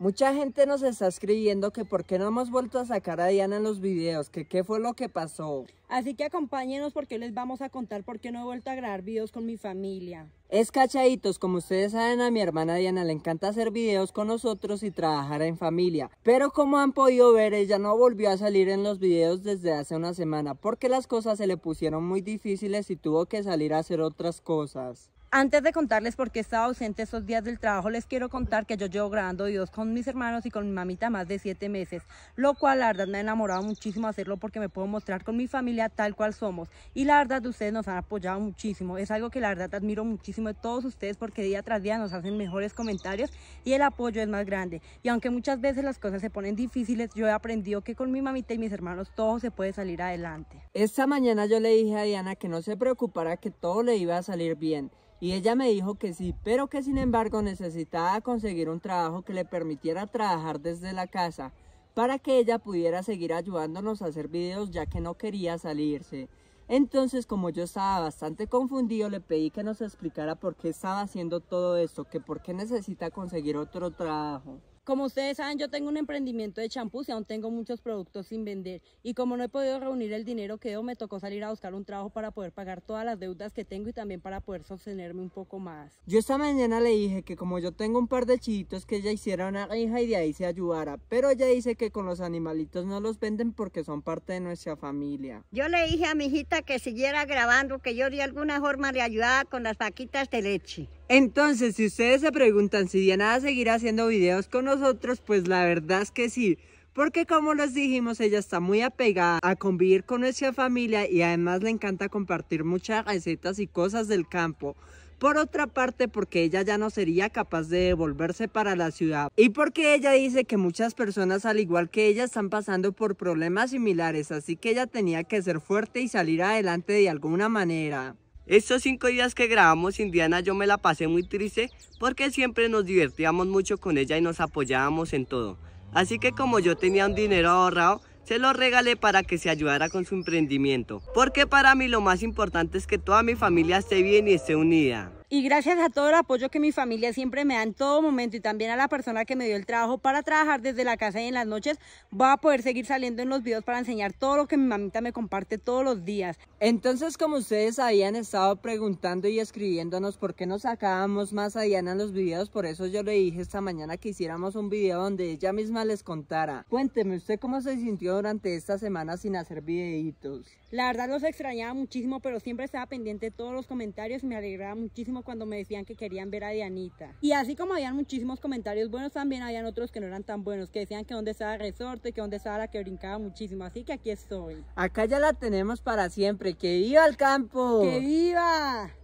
Mucha gente nos está escribiendo que por qué no hemos vuelto a sacar a Diana en los videos, que qué fue lo que pasó. Así que acompáñenos porque les vamos a contar por qué no he vuelto a grabar videos con mi familia. Es cachaditos, como ustedes saben a mi hermana Diana le encanta hacer videos con nosotros y trabajar en familia. Pero como han podido ver, ella no volvió a salir en los videos desde hace una semana porque las cosas se le pusieron muy difíciles y tuvo que salir a hacer otras cosas. Antes de contarles por qué estaba ausente esos días del trabajo, les quiero contar que yo llevo grabando videos con mis hermanos y con mi mamita más de 7 meses, lo cual la verdad me ha enamorado muchísimo hacerlo porque me puedo mostrar con mi familia tal cual somos. Y la verdad ustedes nos han apoyado muchísimo, es algo que la verdad admiro muchísimo de todos ustedes porque día tras día nos hacen mejores comentarios y el apoyo es más grande. Y aunque muchas veces las cosas se ponen difíciles, yo he aprendido que con mi mamita y mis hermanos todo se puede salir adelante. Esta mañana yo le dije a Diana que no se preocupara que todo le iba a salir bien y ella me dijo que sí, pero que sin embargo necesitaba conseguir un trabajo que le permitiera trabajar desde la casa para que ella pudiera seguir ayudándonos a hacer videos ya que no quería salirse. Entonces como yo estaba bastante confundido le pedí que nos explicara por qué estaba haciendo todo esto, que por qué necesita conseguir otro trabajo. Como ustedes saben, yo tengo un emprendimiento de champús y aún tengo muchos productos sin vender. Y como no he podido reunir el dinero que debo, me tocó salir a buscar un trabajo para poder pagar todas las deudas que tengo y también para poder sostenerme un poco más. Yo esta mañana le dije que como yo tengo un par de chiquitos que ella hiciera una hija y de ahí se ayudara. Pero ella dice que con los animalitos no los venden porque son parte de nuestra familia. Yo le dije a mi hijita que siguiera grabando, que yo de alguna forma le ayudaba con las vaquitas de leche. Entonces, si ustedes se preguntan si Diana seguir haciendo videos con nosotros, pues la verdad es que sí. Porque como les dijimos, ella está muy apegada a convivir con nuestra familia y además le encanta compartir muchas recetas y cosas del campo. Por otra parte, porque ella ya no sería capaz de devolverse para la ciudad. Y porque ella dice que muchas personas, al igual que ella, están pasando por problemas similares, así que ella tenía que ser fuerte y salir adelante de alguna manera. Estos cinco días que grabamos Indiana yo me la pasé muy triste porque siempre nos divertíamos mucho con ella y nos apoyábamos en todo. Así que como yo tenía un dinero ahorrado, se lo regalé para que se ayudara con su emprendimiento. Porque para mí lo más importante es que toda mi familia esté bien y esté unida y gracias a todo el apoyo que mi familia siempre me da en todo momento y también a la persona que me dio el trabajo para trabajar desde la casa y en las noches, voy a poder seguir saliendo en los videos para enseñar todo lo que mi mamita me comparte todos los días. Entonces, como ustedes habían estado preguntando y escribiéndonos por qué no sacábamos más a Diana en los videos, por eso yo le dije esta mañana que hiciéramos un video donde ella misma les contara. Cuénteme usted cómo se sintió durante esta semana sin hacer videitos. La verdad los extrañaba muchísimo, pero siempre estaba pendiente de todos los comentarios, me alegraba muchísimo cuando me decían que querían ver a Dianita. Y así como habían muchísimos comentarios buenos, también habían otros que no eran tan buenos, que decían que dónde estaba el Resorte, que dónde estaba la que brincaba muchísimo. Así que aquí estoy. Acá ya la tenemos para siempre. ¡Que viva el campo! ¡Que viva!